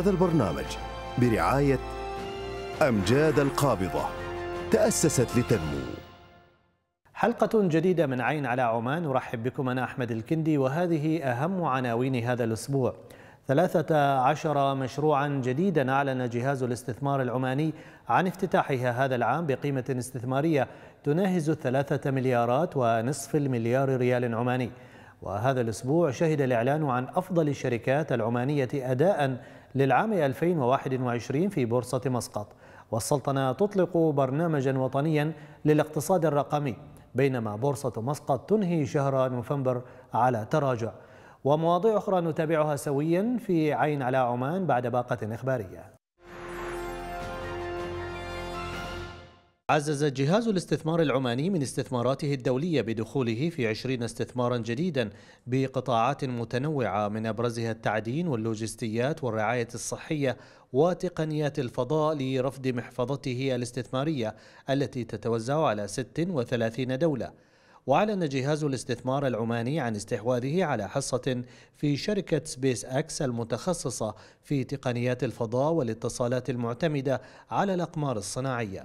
هذا البرنامج برعاية أمجاد القابضة تأسست لتنمو حلقة جديدة من عين على عمان أرحب بكم أنا أحمد الكندي وهذه أهم عناوين هذا الأسبوع 13 مشروعا جديدا أعلن جهاز الاستثمار العماني عن افتتاحها هذا العام بقيمة استثمارية تناهز الثلاثة مليارات ونصف المليار ريال عماني وهذا الأسبوع شهد الإعلان عن أفضل الشركات العمانية أداء للعام 2021 في بورصة مسقط والسلطنة تطلق برنامجا وطنيا للاقتصاد الرقمي بينما بورصة مسقط تنهي شهر نوفمبر على تراجع ومواضيع أخرى نتابعها سويا في عين على عمان بعد باقة إخبارية عزز جهاز الاستثمار العماني من استثماراته الدولية بدخوله في 20 استثمارا جديدا بقطاعات متنوعة من أبرزها التعدين واللوجستيات والرعاية الصحية وتقنيات الفضاء لرفض محفظته الاستثمارية التي تتوزع على 36 دولة وأعلن جهاز الاستثمار العماني عن استحواذه على حصة في شركة سبيس أكس المتخصصة في تقنيات الفضاء والاتصالات المعتمدة على الأقمار الصناعية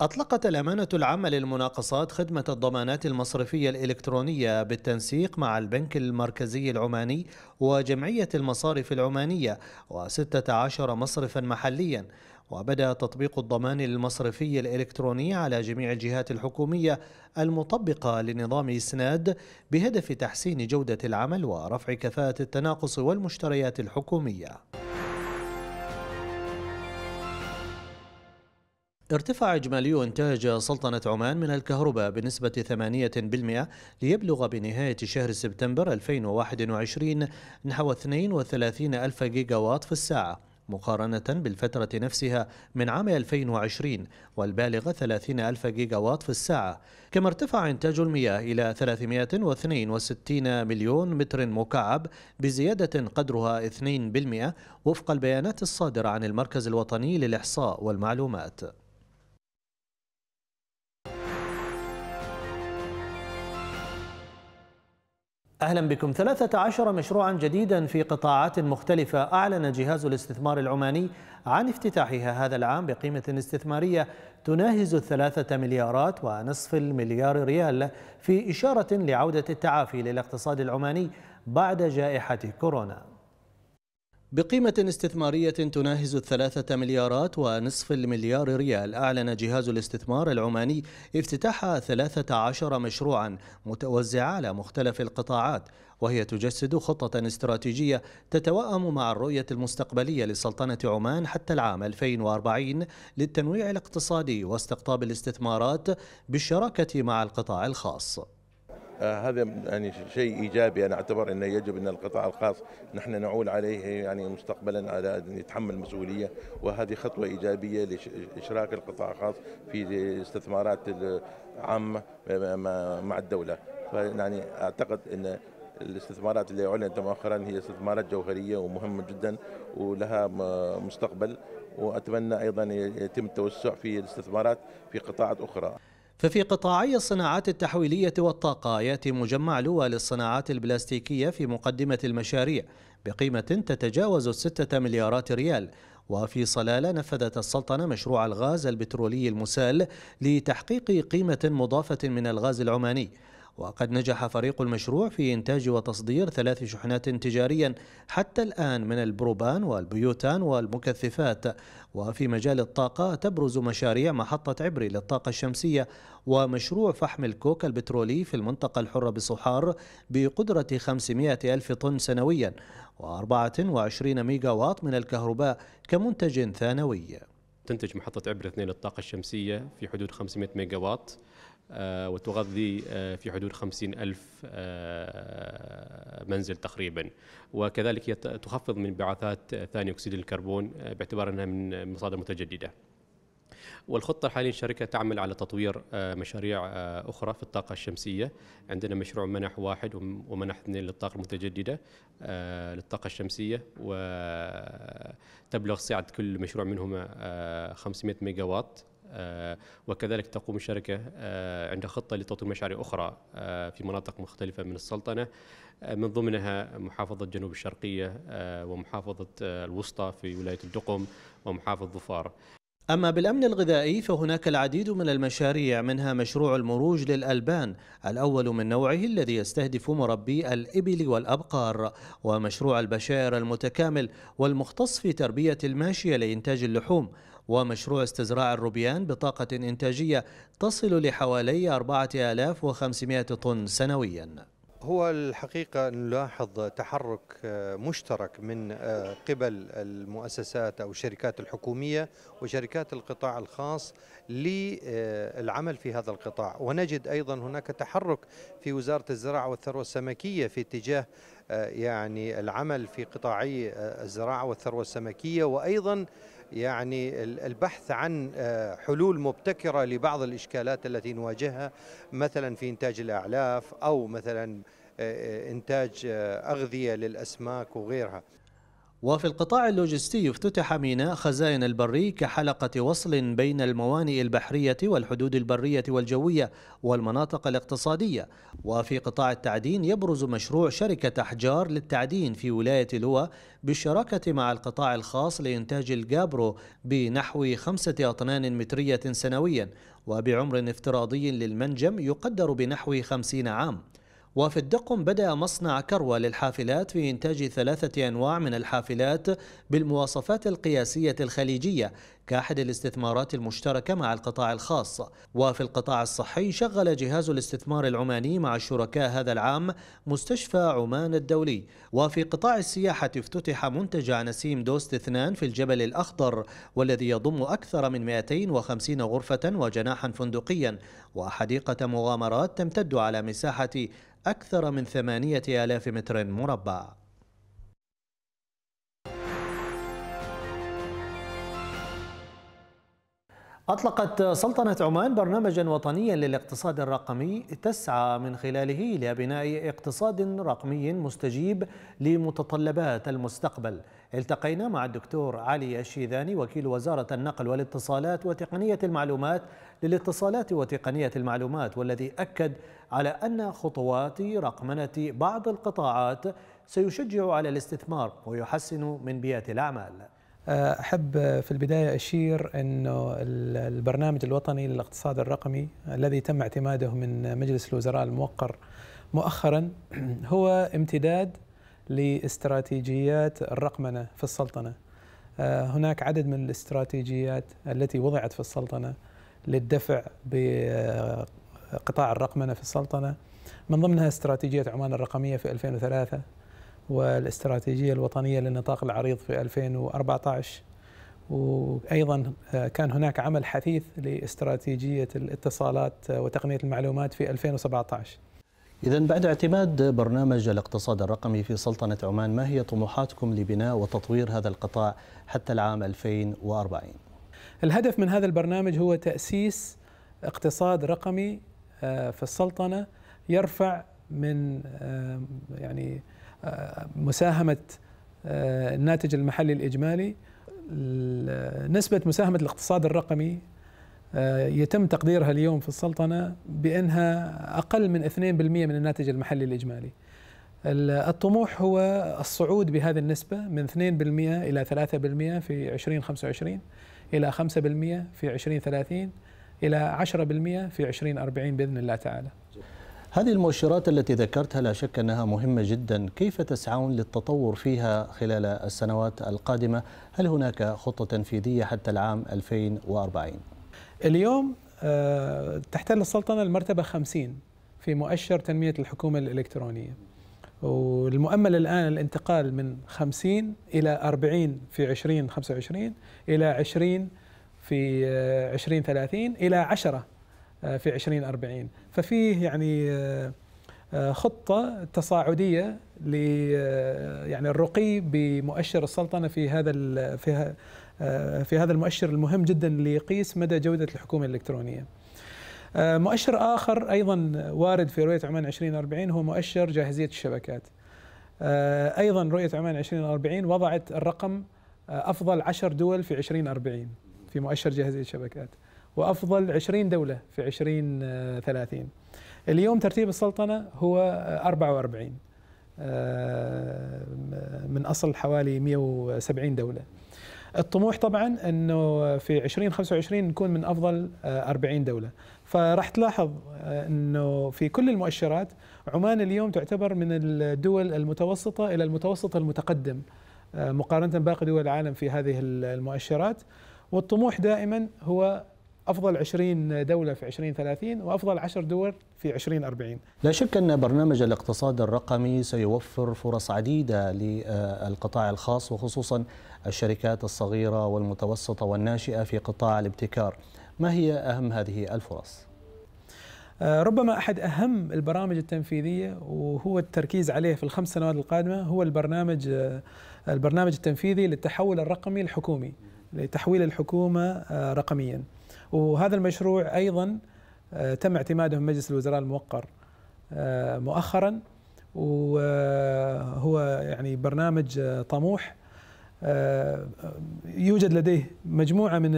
أطلقت الأمانة العامة للمناقصات خدمة الضمانات المصرفية الإلكترونية بالتنسيق مع البنك المركزي العماني وجمعية المصارف العمانية و16 مصرفا محليا وبدأ تطبيق الضمان المصرفي الإلكتروني على جميع الجهات الحكومية المطبقة لنظام إسناد بهدف تحسين جودة العمل ورفع كفاءة التناقص والمشتريات الحكومية ارتفع إجمالي إنتاج سلطنة عمان من الكهرباء بنسبة 8% ليبلغ بنهاية شهر سبتمبر 2021 نحو 32 ألف وات في الساعة مقارنة بالفترة نفسها من عام 2020 والبالغ 30 ألف وات في الساعة كما ارتفع إنتاج المياه إلى 362 مليون متر مكعب بزيادة قدرها 2% وفق البيانات الصادرة عن المركز الوطني للإحصاء والمعلومات أهلا بكم 13 مشروعا جديدا في قطاعات مختلفة أعلن جهاز الاستثمار العماني عن افتتاحها هذا العام بقيمة استثمارية تناهز الثلاثة مليارات ونصف المليار ريال في إشارة لعودة التعافي للاقتصاد العماني بعد جائحة كورونا بقيمة استثمارية تناهز الثلاثة مليارات ونصف المليار ريال أعلن جهاز الاستثمار العماني افتتاح 13 مشروعا متوزعة على مختلف القطاعات وهي تجسد خطة استراتيجية تتوائم مع الرؤية المستقبلية لسلطنة عمان حتى العام 2040 للتنويع الاقتصادي واستقطاب الاستثمارات بالشراكة مع القطاع الخاص آه، هذا يعني شيء ايجابي انا اعتبر انه يجب ان القطاع الخاص نحن نعول عليه يعني مستقبلا على ان يتحمل مسؤوليه وهذه خطوه ايجابيه لاشراك القطاع الخاص في استثمارات العامه مع الدوله فيعني اعتقد ان الاستثمارات اللي اعلنت مؤخرا هي استثمارات جوهريه ومهمه جدا ولها مستقبل واتمنى ايضا يتم التوسع في الاستثمارات في قطاعات اخرى ففي قطاعي الصناعات التحويلية والطاقة يأتي مجمع لوا للصناعات البلاستيكية في مقدمة المشاريع بقيمة تتجاوز الستة مليارات ريال وفي صلالة نفذت السلطنة مشروع الغاز البترولي المسال لتحقيق قيمة مضافة من الغاز العماني وقد نجح فريق المشروع في إنتاج وتصدير ثلاث شحنات تجاريا حتى الآن من البروبان والبيوتان والمكثفات وفي مجال الطاقة تبرز مشاريع محطة عبري للطاقة الشمسية ومشروع فحم الكوكا البترولي في المنطقة الحرة بصحار بقدرة 500 ألف طن سنويا و24 ميجا واط من الكهرباء كمنتج ثانوي تنتج محطة عبر اثنين للطاقة الشمسية في حدود 500 ميجا واط آه، وتغذي آه، في حدود خمسين ألف آه، منزل تقريبا وكذلك هي تخفض من انبعاثات ثاني أكسيد الكربون باعتبار أنها من مصادر متجددة والخطة حاليا الشركة تعمل على تطوير مشاريع أخرى في الطاقة الشمسية عندنا مشروع منح واحد ومنح اثنين للطاقة المتجددة للطاقة الشمسية وتبلغ سعة كل مشروع منهما 500 ميجاوات آه، وكذلك تقوم الشركة آه، عند خطة لتطوير مشاريع أخرى آه، في مناطق مختلفة من السلطنة من ضمنها محافظة جنوب الشرقية ومحافظة الوسطى في ولاية الدقم ومحافظة ظفار أما بالأمن الغذائي فهناك العديد من المشاريع منها مشروع المروج للألبان الأول من نوعه الذي يستهدف مربي الإبل والأبقار ومشروع البشائر المتكامل والمختص في تربية الماشية لإنتاج اللحوم ومشروع استزراع الروبيان بطاقة إنتاجية تصل لحوالي 4500 طن سنوياً هو الحقيقة نلاحظ تحرك آه، مشترك من آه، قبل المؤسسات أو الشركات الحكومية وشركات القطاع الخاص للعمل في هذا القطاع ونجد أيضا هناك تحرك في وزارة الزراعة والثروة السمكية في اتجاه آه، يعني العمل في قطاعي الزراعة والثروة السمكية وأيضا يعني البحث عن آه، حلول مبتكرة لبعض الإشكالات التي نواجهها مثلا في إنتاج الأعلاف أو مثلا آه، آه، إنتاج أغذية للأسماك وغيرها وفي القطاع اللوجستي افتتح ميناء خزائن البري كحلقة وصل بين الموانئ البحرية والحدود البرية والجوية والمناطق الاقتصادية وفي قطاع التعدين يبرز مشروع شركة أحجار للتعدين في ولاية لوا بالشراكة مع القطاع الخاص لإنتاج الجابرو بنحو خمسة أطنان مترية سنويا وبعمر افتراضي للمنجم يقدر بنحو خمسين عام وفي الدقم بدأ مصنع كروة للحافلات في إنتاج ثلاثة أنواع من الحافلات بالمواصفات القياسية الخليجية كأحد الاستثمارات المشتركة مع القطاع الخاص وفي القطاع الصحي شغل جهاز الاستثمار العماني مع الشركاء هذا العام مستشفى عمان الدولي وفي قطاع السياحة افتتح منتجع نسيم دوست اثنان في الجبل الأخضر والذي يضم أكثر من 250 غرفة وجناحا فندقيا وحديقة مغامرات تمتد على مساحة أكثر من ثمانية آلاف متر مربع أطلقت سلطنة عمان برنامجا وطنيا للاقتصاد الرقمي تسعى من خلاله لبناء اقتصاد رقمي مستجيب لمتطلبات المستقبل التقينا مع الدكتور علي الشيذاني وكيل وزارة النقل والاتصالات وتقنية المعلومات للاتصالات وتقنية المعلومات والذي أكد على أن خطوات رقمنة بعض القطاعات سيشجع على الاستثمار ويحسن من بيئة الأعمال أحب في البداية أشير أنه البرنامج الوطني للاقتصاد الرقمي الذي تم اعتماده من مجلس الوزراء الموقر مؤخرا هو امتداد لاستراتيجيات الرقمنة في السلطنة آه، هناك عدد من الاستراتيجيات التي وضعت في السلطنة للدفع بقطاع الرقمنة في السلطنة من ضمنها استراتيجية عمان الرقمية في 2003 والاستراتيجية الوطنية للنطاق العريض في 2014 وأيضا آه، كان هناك عمل حثيث لاستراتيجية الاتصالات آه، وتقنية المعلومات في 2017 إذا بعد اعتماد برنامج الاقتصاد الرقمي في سلطنة عمان ما هي طموحاتكم لبناء وتطوير هذا القطاع حتى العام 2040؟ الهدف من هذا البرنامج هو تأسيس اقتصاد رقمي آه، في السلطنة يرفع من يعني مساهمه آه، الناتج المحلي الاجمالي نسبه مساهمه الاقتصاد الرقمي آه، يتم تقديرها اليوم في السلطنه بانها اقل من 2% من الناتج المحلي الاجمالي. الطموح هو الصعود بهذه النسبه من 2% الى 3% في 2025 الى 5% في 2030 الى 10% في 2040 باذن الله تعالى. هذه المؤشرات التي ذكرتها لا شك أنها مهمة جدا كيف تسعون للتطور فيها خلال السنوات القادمة هل هناك خطة تنفيذية حتى العام 2040 اليوم آه، تحتل السلطنة المرتبة 50 في مؤشر تنمية الحكومة الإلكترونية والمؤمل الآن الانتقال من 50 إلى 40 في 2025 إلى 20 في 2030 آه، إلى 10 آه، في 2040 ففيه يعني آه، آه، خطه تصاعديه ل يعني الرقي بمؤشر السلطنه في هذا في في هذا المؤشر المهم جدا اللي يقيس مدى جوده الحكومه الالكترونيه. مؤشر اخر ايضا وارد في رؤيه عمان 2040 هو مؤشر جاهزيه الشبكات. ايضا رؤيه عمان 2040 وضعت الرقم افضل 10 دول في 2040 في مؤشر جاهزيه الشبكات. وأفضل 20 دولة في 20 30 آه، اليوم ترتيب السلطنة هو 44 آه، آه، من أصل حوالي 170 دولة الطموح طبعا انه في 2025 نكون من افضل 40 دوله فراح تلاحظ انه في كل المؤشرات عمان اليوم تعتبر من الدول المتوسطه الى المتوسط المتقدم مقارنه باقي دول العالم في هذه المؤشرات والطموح دائما هو افضل 20 دوله في 2030 وافضل 10 دول في 2040 لا شك ان برنامج الاقتصاد الرقمي سيوفر فرص عديده للقطاع الخاص وخصوصا الشركات الصغيره والمتوسطه والناشئه في قطاع الابتكار ما هي اهم هذه الفرص آه، ربما احد اهم البرامج التنفيذيه وهو التركيز عليه في الخمس سنوات القادمه هو البرنامج آه، البرنامج التنفيذي للتحول الرقمي الحكومي لتحويل الحكومه آه، رقميا وهذا المشروع ايضا آه، تم اعتماده من مجلس الوزراء الموقر آه، مؤخرا وهو يعني برنامج آه، طموح يوجد لديه مجموعه من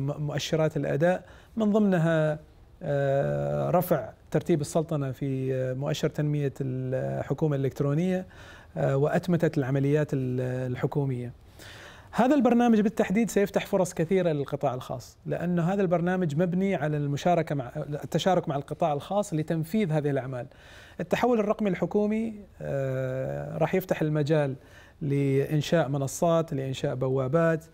مؤشرات الاداء من ضمنها رفع ترتيب السلطنه في مؤشر تنميه الحكومه الالكترونيه واتمتت العمليات الحكوميه. هذا البرنامج بالتحديد سيفتح فرص كثيره للقطاع الخاص لانه هذا البرنامج مبني على المشاركه مع التشارك مع القطاع الخاص لتنفيذ هذه الاعمال. التحول الرقمي الحكومي آه، راح يفتح المجال لانشاء منصات، لانشاء بوابات،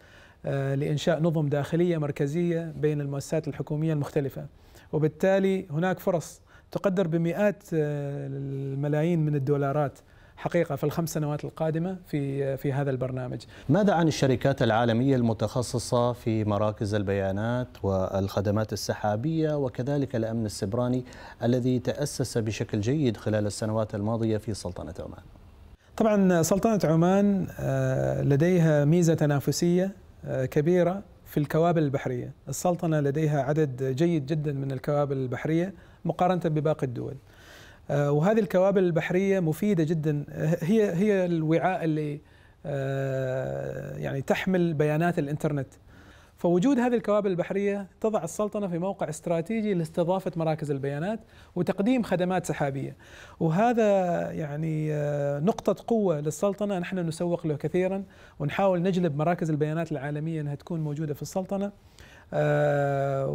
آه، لانشاء نظم داخليه مركزيه بين المؤسسات الحكوميه المختلفه. وبالتالي هناك فرص تقدر بمئات آه، الملايين من الدولارات حقيقه في الخمس سنوات القادمه في في هذا البرنامج. ماذا عن الشركات العالميه المتخصصه في مراكز البيانات والخدمات السحابيه وكذلك الامن السبراني الذي تاسس بشكل جيد خلال السنوات الماضيه في سلطنه عمان؟ طبعا سلطنه عمان آه، لديها ميزه تنافسيه آه، كبيره في الكوابل البحريه، السلطنه لديها عدد جيد جدا من الكوابل البحريه مقارنه بباقي الدول. آه، وهذه الكوابل البحريه مفيده جدا هي هي الوعاء اللي آه، يعني تحمل بيانات الانترنت فوجود هذه الكوابل البحريه تضع السلطنه في موقع استراتيجي لاستضافه مراكز البيانات وتقديم خدمات سحابيه وهذا يعني آه، نقطه قوه للسلطنه نحن نسوق له كثيرا ونحاول نجلب مراكز البيانات العالميه انها تكون موجوده في السلطنه آه،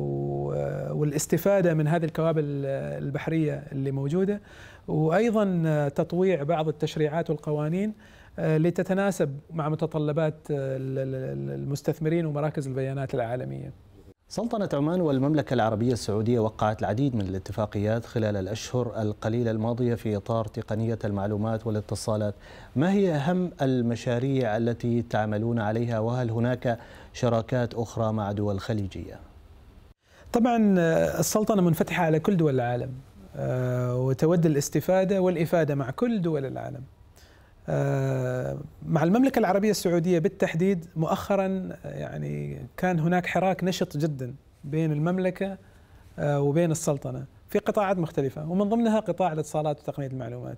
والاستفاده من هذه الكوابل البحريه اللي موجوده وايضا تطويع بعض التشريعات والقوانين آه، لتتناسب مع متطلبات المستثمرين ومراكز البيانات العالميه. سلطنة عمان والمملكة العربية السعودية وقعت العديد من الاتفاقيات خلال الأشهر القليلة الماضية في إطار تقنية المعلومات والاتصالات ما هي أهم المشاريع التي تعملون عليها وهل هناك شراكات أخرى مع دول خليجية طبعا آه، السلطنة منفتحة على كل دول العالم آه، وتود الاستفادة والإفادة مع كل دول العالم آه، مع المملكة العربية السعودية بالتحديد مؤخرا يعني كان هناك حراك نشط جدا بين المملكة وبين السلطنة في قطاعات مختلفة ومن ضمنها قطاع الاتصالات وتقنية المعلومات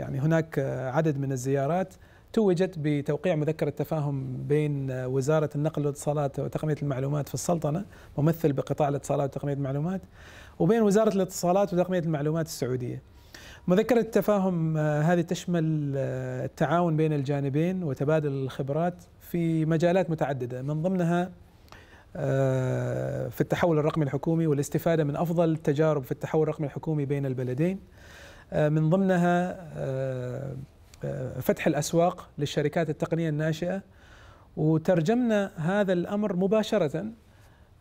يعني هناك عدد من الزيارات توجت بتوقيع مذكرة تفاهم بين وزارة النقل والاتصالات وتقنية المعلومات في السلطنة ممثل بقطاع الاتصالات وتقنية المعلومات وبين وزارة الاتصالات وتقنية المعلومات السعودية مذكرة التفاهم آه، هذه تشمل آه، التعاون بين الجانبين وتبادل الخبرات في مجالات متعددة من ضمنها آه، في التحول الرقمي الحكومي والاستفادة من أفضل التجارب في التحول الرقمي الحكومي بين البلدين من ضمنها آه، فتح الاسواق للشركات التقنيه الناشئه وترجمنا هذا الامر مباشره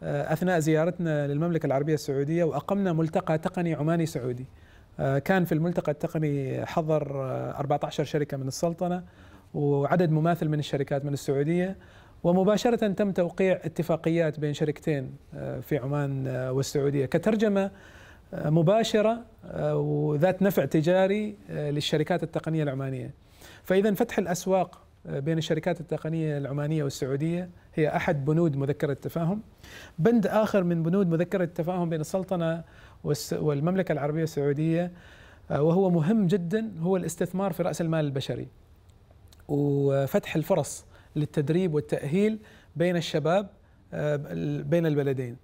آه، اثناء زيارتنا للمملكه العربيه السعوديه واقمنا ملتقى تقني عماني سعودي آه، كان في الملتقى التقني حضر 14 شركه من السلطنه وعدد مماثل من الشركات من السعوديه ومباشره تم توقيع اتفاقيات بين شركتين في عمان والسعوديه كترجمه آه، مباشره آه، وذات نفع تجاري آه، للشركات التقنيه العمانيه. فاذا فتح الاسواق بين الشركات التقنيه العمانيه والسعوديه هي احد بنود مذكره التفاهم. بند اخر من بنود مذكره التفاهم بين السلطنه والمملكه العربيه السعوديه وهو مهم جدا هو الاستثمار في راس المال البشري. وفتح الفرص للتدريب والتاهيل بين الشباب بين البلدين.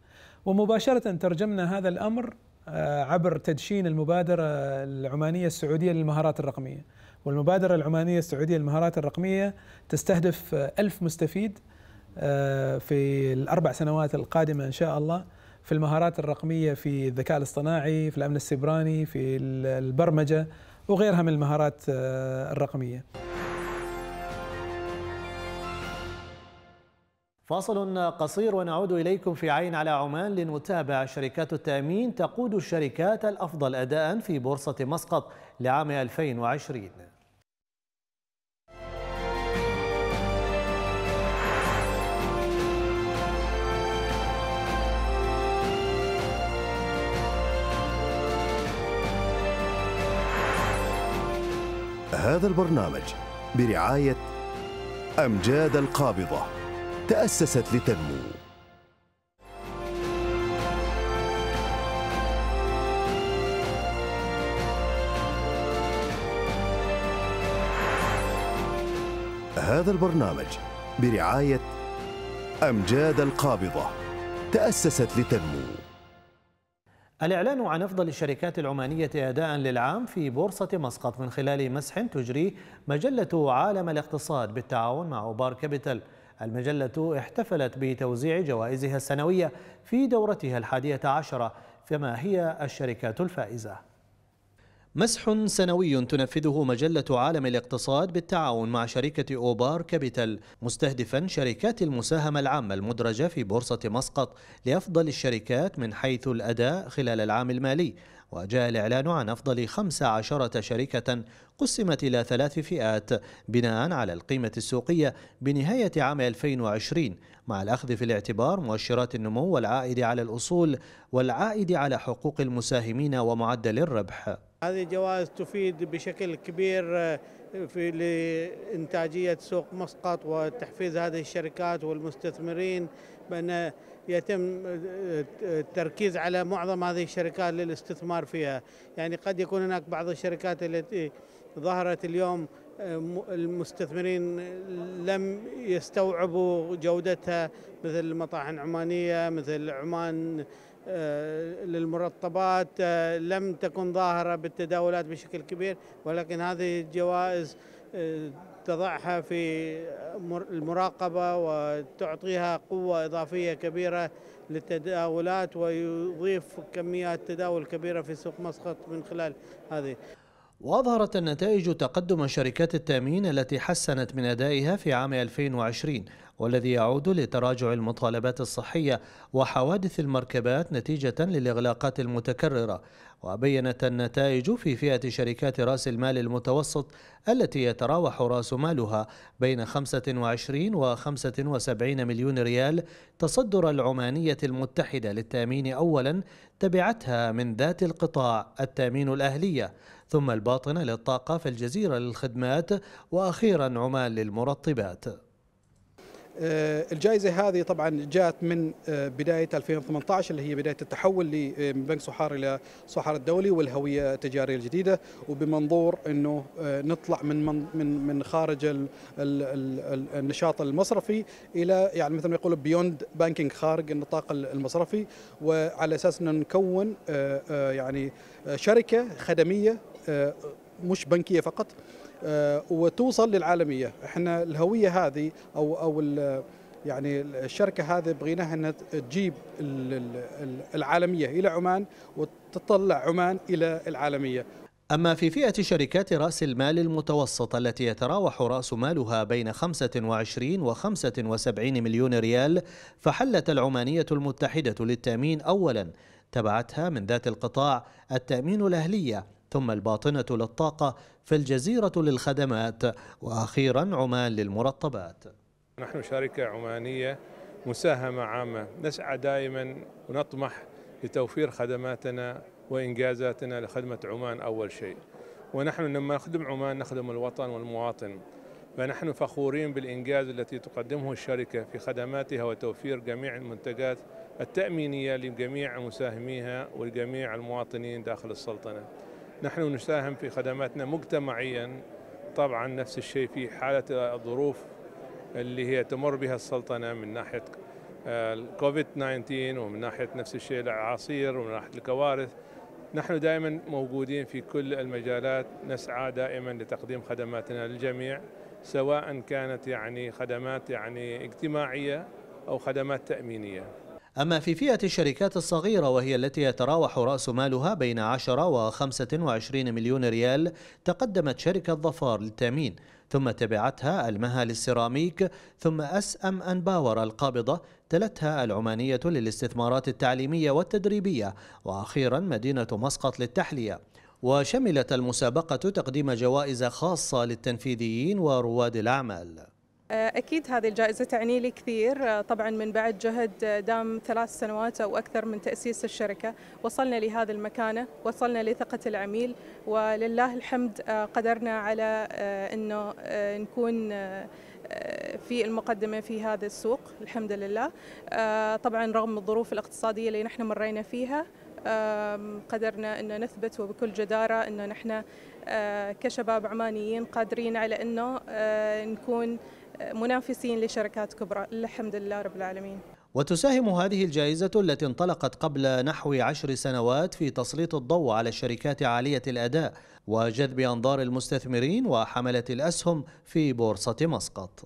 ومباشره ترجمنا هذا الامر آه، عبر تدشين المبادرة العمانية السعودية للمهارات الرقمية والمبادرة العمانية السعودية للمهارات الرقمية تستهدف ألف مستفيد آه، في الأربع سنوات القادمة إن شاء الله في المهارات الرقمية في الذكاء الاصطناعي في الأمن السبراني في البرمجة وغيرها من المهارات آه، الرقمية فاصل قصير ونعود إليكم في عين على عمان لنتابع شركات التأمين تقود الشركات الأفضل أداء في بورصة مسقط لعام 2020 هذا البرنامج برعاية أمجاد القابضة تأسست لتنمو هذا البرنامج برعاية أمجاد القابضة تأسست لتنمو الإعلان عن أفضل الشركات العمانية أداء للعام في بورصة مسقط من خلال مسح تجريه مجلة عالم الاقتصاد بالتعاون مع أوبار كابيتال المجلة احتفلت بتوزيع جوائزها السنوية في دورتها الحادية عشرة فما هي الشركات الفائزة مسح سنوي تنفذه مجلة عالم الاقتصاد بالتعاون مع شركة أوبار كابيتال مستهدفا شركات المساهمة العامة المدرجة في بورصة مسقط لأفضل الشركات من حيث الأداء خلال العام المالي وجاء الإعلان عن أفضل 15 شركة قسمت إلى ثلاث فئات بناء على القيمة السوقية بنهاية عام 2020 مع الأخذ في الاعتبار مؤشرات النمو والعائد على الأصول والعائد على حقوق المساهمين ومعدل الربح هذه الجوائز تفيد بشكل كبير آه، في لإنتاجية سوق مسقط وتحفيز هذه الشركات والمستثمرين بأن يتم آه، التركيز على معظم هذه الشركات للاستثمار فيها يعني قد يكون هناك بعض الشركات التي ظهرت اليوم آه، المستثمرين لم يستوعبوا جودتها مثل المطاعم العمانية مثل عمان آه، للمرطبات آه، لم تكن ظاهرة بالتداولات بشكل كبير ولكن هذه الجوائز آه، تضعها في المراقبة وتعطيها قوة إضافية كبيرة للتداولات ويضيف كميات تداول كبيرة في سوق مسقط من خلال هذه وأظهرت النتائج تقدم شركات التأمين التي حسنت من أدائها في عام 2020 والذي يعود لتراجع المطالبات الصحية وحوادث المركبات نتيجة للإغلاقات المتكررة وبينت النتائج في فئة شركات رأس المال المتوسط التي يتراوح رأس مالها بين 25 و 75 مليون ريال تصدر العمانية المتحدة للتأمين أولا تبعتها من ذات القطاع التأمين الأهلية ثم الباطنة للطاقة في الجزيرة للخدمات وأخيرا عمان للمرطبات آه، الجائزة هذه طبعا جاءت من آه، بداية 2018 اللي هي بداية التحول آه، من بنك صحار إلى صحار الدولي والهوية التجارية الجديدة وبمنظور أنه نطلع من من من خارج النشاط المصرفي إلى يعني مثل ما يقولوا بيوند بانكينج خارج النطاق المصرفي وعلى أساس أن نكون يعني شركة خدمية مش بنكية فقط آه، وتوصل للعالميه احنا الهويه هذه او او يعني الشركه هذه بغيناها انها تجيب العالميه الى عمان وتطلع عمان الى العالميه أما في فئة شركات رأس المال المتوسطة التي يتراوح رأس مالها بين 25 و 75 مليون ريال فحلت العمانية المتحدة للتأمين أولا تبعتها من ذات القطاع التأمين الأهلية ثم الباطنة للطاقة فالجزيرة للخدمات وأخيرا عمان للمرطبات نحن شركة عمانية مساهمة عامة نسعى دائما ونطمح لتوفير خدماتنا وإنجازاتنا لخدمة عمان أول شيء ونحن لما نخدم عمان نخدم الوطن والمواطن فنحن فخورين بالإنجاز التي تقدمه الشركة في خدماتها وتوفير جميع المنتجات التأمينية لجميع مساهميها ولجميع المواطنين داخل السلطنة نحن نساهم في خدماتنا مجتمعيا طبعا نفس الشيء في حالة الظروف اللي هي تمر بها السلطنة من ناحية آه، الكوفيد 19 ومن ناحية نفس الشيء الأعاصير ومن ناحية الكوارث نحن دائما موجودين في كل المجالات نسعى دائما لتقديم خدماتنا للجميع سواء كانت يعني خدمات يعني اجتماعية أو خدمات تأمينية أما في فئة الشركات الصغيرة وهي التي يتراوح رأس مالها بين 10 و 25 مليون ريال تقدمت شركة ظفار للتأمين ثم تبعتها المها للسيراميك ثم أس أم أن باور القابضة تلتها العمانية للاستثمارات التعليمية والتدريبية وأخيرا مدينة مسقط للتحلية وشملت المسابقة تقديم جوائز خاصة للتنفيذيين ورواد الأعمال آه، أكيد هذه الجائزة تعني لي كثير آه، طبعا من بعد جهد آه، دام ثلاث سنوات أو أكثر من تأسيس الشركة وصلنا لهذه المكانة وصلنا لثقة العميل ولله الحمد قدرنا على أنه نكون في المقدمة في هذا السوق الحمد لله طبعا رغم الظروف الاقتصادية اللي نحن مرينا فيها قدرنا أن نثبت وبكل جدارة أنه نحن كشباب عمانيين قادرين على أنه نكون منافسين لشركات كبرى الحمد لله رب العالمين وتساهم هذه الجائزة التي انطلقت قبل نحو عشر سنوات في تسليط الضوء على الشركات عالية الأداء وجذب أنظار المستثمرين وحملة الأسهم في بورصة مسقط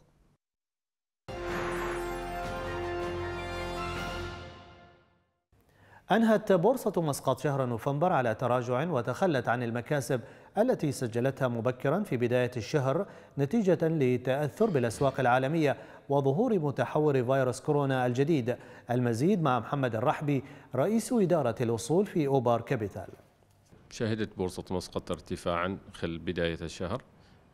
أنهت بورصة مسقط شهر نوفمبر على تراجع وتخلت عن المكاسب التي سجلتها مبكرا في بداية الشهر نتيجة لتأثر بالأسواق العالمية وظهور متحور فيروس كورونا الجديد المزيد مع محمد الرحبي رئيس إدارة الوصول في أوبار كابيتال شهدت بورصة مسقط ارتفاعا خلال بداية الشهر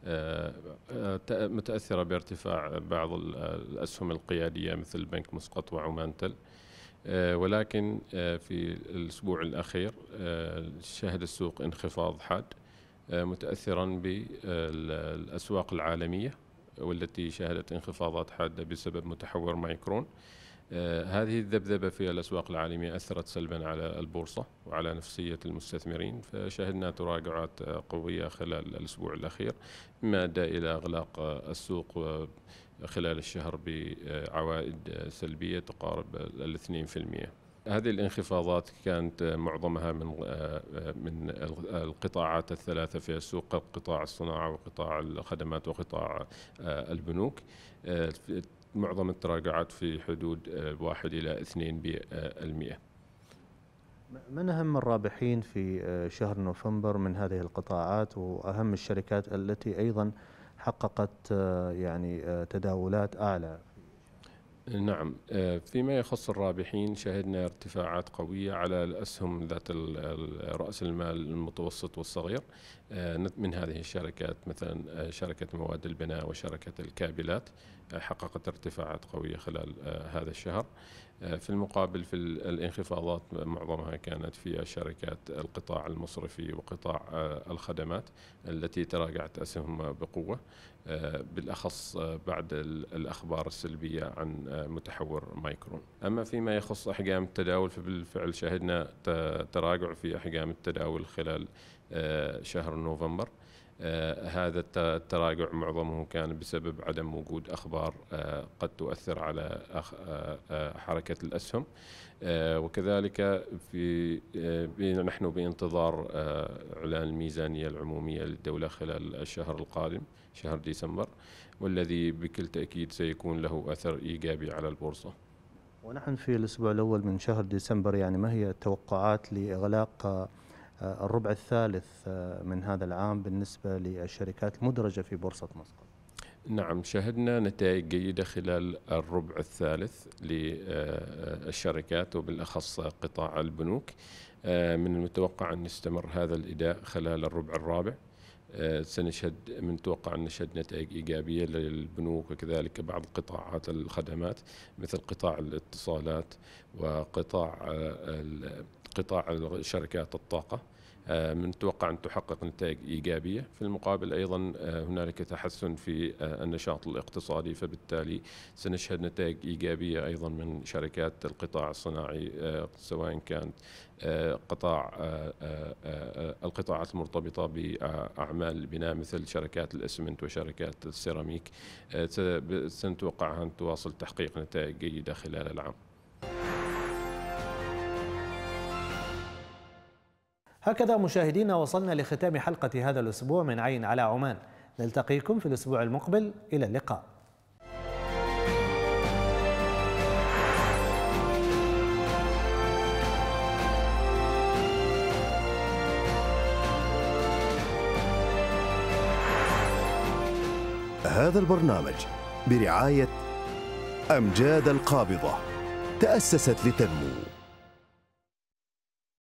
آه، آه، متأثرة بارتفاع بعض الأسهم القيادية مثل بنك مسقط وعمان تل آه، ولكن آه، في الأسبوع الأخير آه، شهد السوق انخفاض حاد متأثرا بالأسواق العالمية والتي شهدت انخفاضات حادة بسبب متحور مايكرون هذه الذبذبة في الأسواق العالمية أثرت سلبا على البورصة وعلى نفسية المستثمرين فشهدنا تراجعات قوية خلال الأسبوع الأخير مما أدى إلى إغلاق السوق خلال الشهر بعوائد سلبية تقارب الاثنين في المئة هذه الانخفاضات كانت معظمها من من القطاعات الثلاثه في السوق قطاع الصناعه وقطاع الخدمات وقطاع البنوك معظم التراجعات في حدود 1 الى 2% من اهم الرابحين في شهر نوفمبر من هذه القطاعات واهم الشركات التي ايضا حققت آه، يعني آه، تداولات اعلى نعم آه، فيما يخص الرابحين شهدنا ارتفاعات قوية على الأسهم ذات رأس المال المتوسط والصغير آه، من هذه الشركات مثلا آه، شركة مواد البناء وشركة الكابلات آه، حققت ارتفاعات قوية خلال هذا الشهر في المقابل في الانخفاضات معظمها كانت في شركات القطاع المصرفي وقطاع الخدمات التي تراجعت أسهمها بقوة بالأخص بعد الأخبار السلبية عن متحور مايكرون أما فيما يخص أحجام التداول فبالفعل شهدنا تراجع في أحجام التداول خلال آه، شهر نوفمبر آه، هذا التراجع معظمه كان بسبب عدم وجود اخبار آه، قد تؤثر على حركه الاسهم وكذلك في نحن بانتظار اعلان الميزانيه العموميه للدوله خلال الشهر القادم شهر ديسمبر والذي بكل تاكيد سيكون له اثر ايجابي على البورصه ونحن في الاسبوع الاول من شهر ديسمبر يعني ما هي التوقعات لاغلاق آه، الربع الثالث آه، من هذا العام بالنسبة للشركات المدرجة في بورصة مسقط نعم شهدنا نتائج جيدة خلال الربع الثالث للشركات وبالأخص قطاع البنوك آه، من المتوقع أن يستمر هذا الإداء خلال الربع الرابع سنشهد من توقع أن نشهد نتائج إيجابية للبنوك وكذلك بعض قطاعات الخدمات مثل قطاع الاتصالات وقطاع قطاع شركات الطاقة نتوقع آه، أن تحقق نتائج إيجابية في المقابل أيضا آه، هنالك تحسن في آه، النشاط الاقتصادي فبالتالي سنشهد نتائج إيجابية أيضا من شركات القطاع الصناعي سواء كانت قطاع القطاعات المرتبطة بأعمال البناء مثل شركات الأسمنت وشركات السيراميك سنتوقعها أن تواصل تحقيق نتائج جيدة خلال العام هكذا مشاهدينا وصلنا لختام حلقة هذا الأسبوع من عين على عمان نلتقيكم في الأسبوع المقبل إلى اللقاء هذا البرنامج برعاية أمجاد القابضة تأسست لتنمو